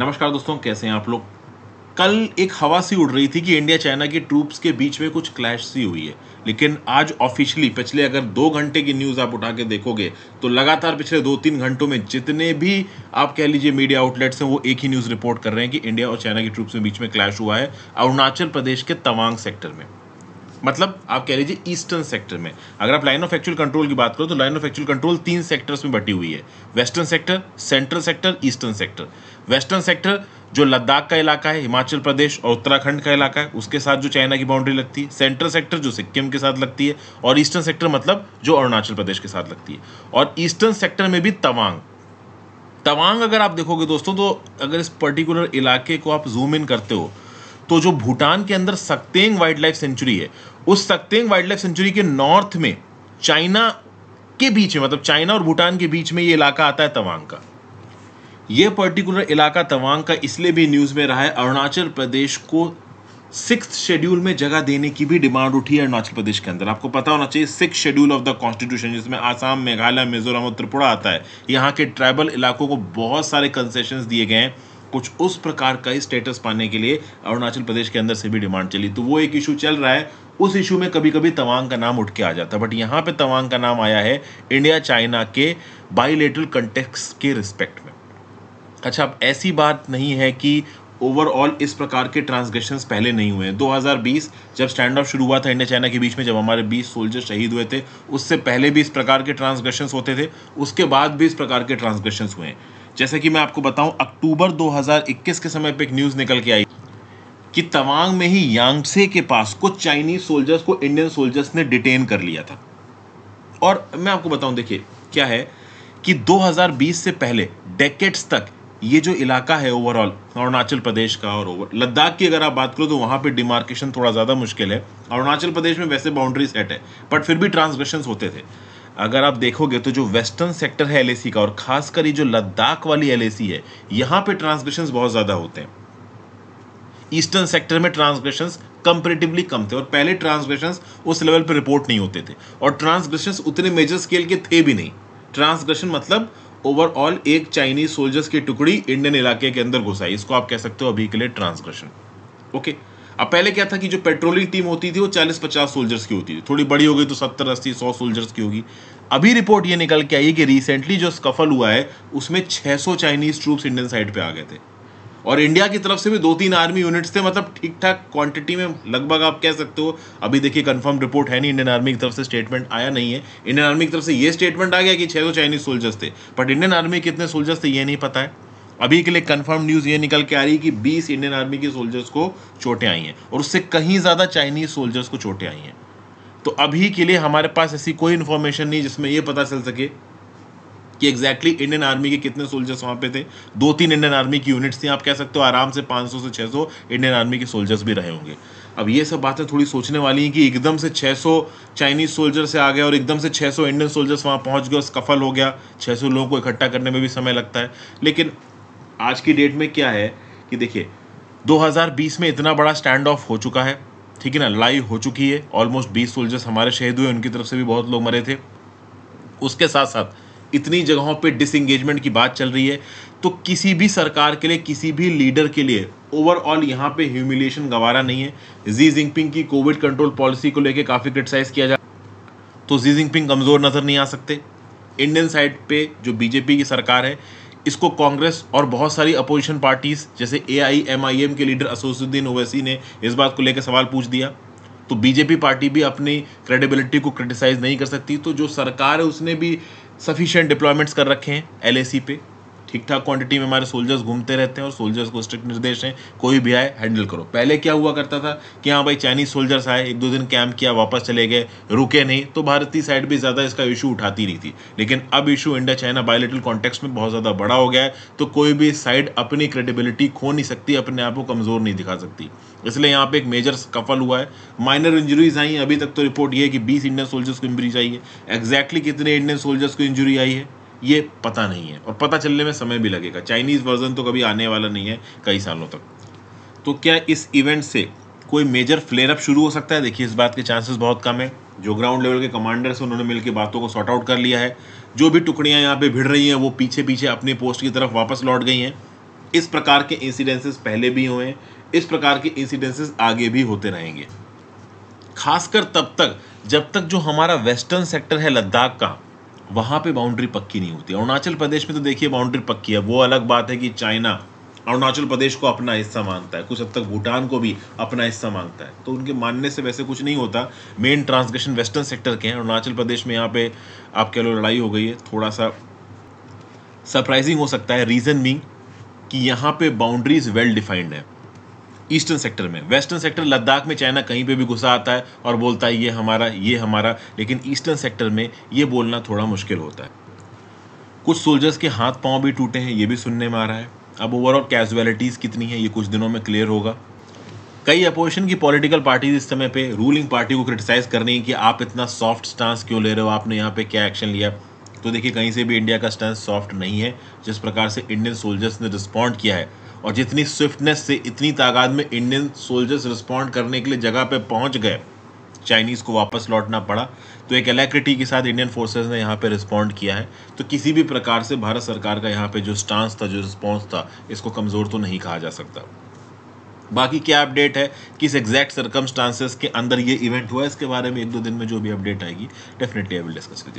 नमस्कार दोस्तों कैसे हैं आप लोग कल एक हवा सी उड़ रही थी कि इंडिया चाइना के ट्रूप्स के बीच में कुछ क्लैश सी हुई है लेकिन आज ऑफिशियली पिछले अगर दो घंटे की न्यूज़ आप उठा के देखोगे तो लगातार पिछले दो तीन घंटों में जितने भी आप कह लीजिए मीडिया आउटलेट्स हैं वो एक ही न्यूज़ रिपोर्ट कर रहे हैं कि इंडिया और चाइना के ट्रूप्स के बीच में क्लैश हुआ है अरुणाचल प्रदेश के तवांग सेक्टर में मतलब आप कह लीजिए ईस्टर्न सेक्टर में अगर आप लाइन ऑफ एक्चुअल कंट्रोल की बात करो तो लाइन ऑफ एक्चुअल कंट्रोल तीन सेक्टर्स में बटी हुई है western sector central sector eastern sector western sector जो लद्दाख का इलाका है हिमाचल प्रदेश और उत्तराखंड का इलाका है उसके साथ जो चाइना की बाउंड्री लगती है सेंट्रल सेक्टर जो सिक्किम के साथ लगती है और ईस्टर्न सेक्टर मतलब जो अरुणाचल प्रदेश के साथ लगती है और ईस्टर्न सेक्टर में भी तवांग तवांग अगर आप देखोगे दोस्तों तो अगर इस पर्टिकुलर इलाके को आप जूम इन करते हो तो जो भूटान के अंदर सक्तेंग वाइल्ड लाइफ सेंचुरी है उस सक्तेंग वाइल्ड लाइफ सेंचुरी के नॉर्थ में चाइना के बीच में मतलब चाइना और भूटान के बीच में ये इलाका आता है तवांग का ये पर्टिकुलर इलाका तवांग का इसलिए भी न्यूज़ में रहा है अरुणाचल प्रदेश को सिक्स शेड्यूल में जगह देने की भी डिमांड उठी है अरुणाचल प्रदेश के अंदर आपको पता होना चाहिए six schedule of the constitution जिसमें आसाम मेघालय मिजोरम और त्रिपुरा आता है यहाँ के ट्राइबल इलाकों को बहुत सारे कंसेशन दिए गए हैं कुछ उस प्रकार का स्टेटस पाने के लिए अरुणाचल प्रदेश के अंदर से भी डिमांड चली तो वो एक इशू चल रहा है उस इशू में कभी कभी तवांग का नाम उठ के आ जाता है बट यहाँ पे तवांग का नाम आया है इंडिया चाइना के बाइलेटरल कंटेक्स के रिस्पेक्ट में अच्छा अब ऐसी बात नहीं है कि ओवरऑल इस प्रकार के ट्रांसग्रेशन पहले नहीं हुए हैं 2020 जब स्टैंड ऑफ शुरू हुआ था इंडिया चाइना के बीच में जब हमारे 20 सोल्जर शहीद हुए थे उससे पहले भी इस प्रकार के ट्रांसग्रेशन होते थे उसके बाद भी इस प्रकार के ट्रांसग्रेशन हुए हैं जैसे कि मैं आपको बताऊं अक्टूबर 2021 के समय पे एक न्यूज़ निकल के आई कि तवांग में ही यांगसे के पास कुछ चाइनीज सोल्जर्स को इंडियन सोल्जर्स ने डिटेन कर लिया था और मैं आपको बताऊं देखिए क्या है कि 2020 से पहले डेकेट्स तक ये जो इलाका है ओवरऑल अरुणाचल प्रदेश का और ओवर लद्दाख की अगर आप बात करो तो वहाँ पे डिमार्केशन थोड़ा ज़्यादा मुश्किल है अरुणाचल प्रदेश में वैसे बाउंड्री सेट है बट फिर भी ट्रांसग्रेशन होते थे अगर आप देखोगे तो जो वेस्टर्न सेक्टर है एल का और खासकर ये जो लद्दाख वाली एल है यहाँ पे ट्रांसग्रेशन बहुत ज़्यादा होते हैं ईस्टर्न सेक्टर में ट्रांसग्रेशन कंपेरेटिवली कम थे और पहले ट्रांसग्रेशन उस लेवल पर रिपोर्ट नहीं होते थे और ट्रांसग्रेशन उतने मेजर स्केल के थे भी नहीं ट्रांसग्रेशन मतलब ओवरऑल एक चाइनीज सोल्जर्स की टुकड़ी इंडियन इलाके के अंदर घुसाई इसको आप कह सकते हो अभी के लिए ट्रांसग्रेशन ओके okay? अब पहले क्या था कि जो पेट्रोलिंग टीम होती थी वो चालीस पचास सोल्जर्स की होती थी थोड़ी बड़ी हो गई तो सत्तर अस्सी सौ सोल्जर्स की होगी अभी रिपोर्ट ये निकल के आई कि रिसेंटली जो स्कफल हुआ है उसमें 600 चाइनीज ट्रूप्स इंडियन साइड पर आ गए थे और इंडिया की तरफ से भी दो तीन आर्मी यूनिट्स थे मतलब ठीक ठाक क्वांटिटी में लगभग आप कह सकते हो अभी देखिए कंफर्म रिपोर्ट है नहीं इंडियन आर्मी की तरफ से स्टेटमेंट आया नहीं है इंडियन आर्मी की तरफ से ये स्टेटमेंट आ गया कि छः सौ चाइनीज सोल्जर्स थे बट इंडियन आर्मी कितने सोल्जर्स थे ये नहीं पता है अभी के लिए कंफर्म न्यूज़ ये निकल के आ रही है कि 20 इंडियन आर्मी के सोल्जर्स को चोटें आई हैं और उससे कहीं ज़्यादा चाइनीज़ सोल्जर्स को चोटें आई हैं तो अभी के लिए हमारे पास ऐसी कोई इन्फॉर्मेशन नहीं जिसमें यह पता चल सके कि एग्जैक्टली exactly इंडियन आर्मी के कितने सोल्जर्स वहाँ पे थे दो तीन इंडियन आर्मी की यूनिट्स थी आप कह सकते हो आराम से 500 से 600 इंडियन आर्मी के सोल्जर्स भी रहे होंगे अब ये सब बातें थोड़ी सोचने वाली हैं कि एकदम से 600 चाइनीज सोल्जर से आ गए और एकदम से 600 इंडियन सोल्जर्स वहाँ पहुँच गए और स्कफल हो गया 600 लोगों को इकट्ठा करने में भी समय लगता है लेकिन आज की डेट में क्या है कि देखिए 2020 में इतना बड़ा स्टैंड ऑफ हो चुका है ठीक है ना लड़ाई हो चुकी है ऑलमोस्ट बीस सोल्जर्स हमारे शहीद हुए उनकी तरफ से भी बहुत लोग मरे थे उसके साथ साथ इतनी जगहों पे डिसंगेजमेंट की बात चल रही है तो किसी भी सरकार के लिए किसी भी लीडर के लिए ओवरऑल यहाँ पे ह्यूमिलेशन गवारा नहीं है जी जिंगपिंग की कोविड कंट्रोल पॉलिसी को लेकर काफ़ी क्रिटिसाइज़ किया जा तो जी जिंगपिंग कमज़ोर नज़र नहीं आ सकते इंडियन साइड पे जो बीजेपी की सरकार है इसको कांग्रेस और बहुत सारी अपोजिशन पार्टीज जैसे ए आई के लीडर असोसुद्दीन ओवैसी ने इस बात को लेकर सवाल पूछ दिया तो बीजेपी पार्टी भी अपनी क्रेडिबिलिटी को क्रिटिसाइज नहीं कर सकती तो जो सरकार है उसने भी सफिशेंट डिप्लॉयमेंट्स कर रखे हैं एल पे ठीक ठाक क्वांटिटी में हमारे सोल्जर्स घूमते रहते हैं और सोल्जर्स को स्ट्रिक्ट निर्देश हैं कोई भी आए हैंडल करो पहले क्या हुआ करता था कि हाँ भाई चाइनीज सोल्जर्स आए एक दो दिन कैंप किया वापस चले गए रुके नहीं तो भारतीय साइड भी ज़्यादा इसका इशू उठाती रही थी लेकिन अब issue India China bilateral context में बहुत ज़्यादा बड़ा हो गया है तो कोई भी साइड अपनी क्रेडिबिलिटी खो नहीं सकती अपने आप को कमज़ोर नहीं दिखा सकती इसलिए यहाँ पे एक मेजर कफल हुआ है माइनर इंजरीज आई अभी तक तो रिपोर्ट ये है कि बीस इंडियन सोल्जर्स को इंजरीज आई है एग्जैक्टली कितने इंडियन सोल्जर्स को इंजरी आई है ये पता नहीं है और पता चलने में समय भी लगेगा चाइनीज़ वर्जन तो कभी आने वाला नहीं है कई सालों तक तो क्या इस इवेंट से कोई मेजर फ्लेयर अप शुरू हो सकता है देखिए इस बात के चांसेस बहुत कम है जो ग्राउंड लेवल के कमांडर्स उन्होंने मिलकर बातों को सॉर्ट आउट कर लिया है जो भी टुकड़ियाँ यहाँ पे भिड़ रही हैं वो पीछे पीछे अपनी पोस्ट की तरफ वापस लौट गई हैं इस प्रकार के इंसिडेंसेस पहले भी हुए हैं इस प्रकार के इंसिडेंसेस आगे भी होते रहेंगे खासकर तब तक जब तक जो हमारा वेस्टर्न सेक्टर है लद्दाख का वहाँ पे बाउंड्री पक्की नहीं होती अरुणाचल प्रदेश में तो देखिए बाउंड्री पक्की है वो अलग बात है कि चाइना अरुणाचल प्रदेश को अपना हिस्सा मांगता है कुछ हद तक भूटान को भी अपना हिस्सा मांगता है तो उनके मानने से वैसे कुछ नहीं होता मेन ट्रांसग्रेशन वेस्टर्न सेक्टर के हैं अरुणाचल प्रदेश में यहाँ पे आप कह लो लड़ाई हो गई है थोड़ा सा सरप्राइजिंग हो सकता है रीज़न भी कि यहाँ पे बाउंड्रीज वेल डिफाइंड है ईस्टर्न सेक्टर में वेस्टर्न सेक्टर लद्दाख में चाइना कहीं पे भी घुसा आता है और बोलता है ये हमारा ये हमारा लेकिन ईस्टर्न सेक्टर में ये बोलना थोड़ा मुश्किल होता है कुछ सोल्जर्स के हाथ पाँव भी टूटे हैं ये भी सुनने में आ रहा है अब ओवरऑल कैजुअलिटीज़ कितनी है ये कुछ दिनों में क्लियर होगा कई अपोजिशन की पॉलिटिकल पार्टीज इस समय पे रूलिंग पार्टी को क्रिटिसाइज कर रही हैं कि आप इतना सॉफ्ट स्टांस क्यों ले रहे हो आपने यहाँ पे क्या एक्शन लिया तो देखिए कहीं से भी इंडिया का स्टांस सॉफ्ट नहीं है जिस प्रकार से इंडियन सोल्जर्स ने रिस्पॉन्ड किया है और जितनी स्विफ्टनेस से इतनी तादाद में इंडियन सोल्जर्स रिस्पॉन्ड करने के लिए जगह पर पहुँच गए चाइनीज़ को वापस लौटना पड़ा तो एक अलैक्रिटी के साथ इंडियन फोर्सेस ने यहाँ पे रिस्पॉन्ड किया है तो किसी भी प्रकार से भारत सरकार का यहाँ पे जो स्टांस था जो रिस्पॉन्स था इसको कमज़ोर तो नहीं कहा जा सकता बाकी क्या अपडेट है किस एग्जैक्ट सरकमस्टांसेस के अंदर ये इवेंट हुआ है इसके बारे में एक दो दिन में जो भी अपडेट आएगी डेफिनेटली आई विल डिस्कस कर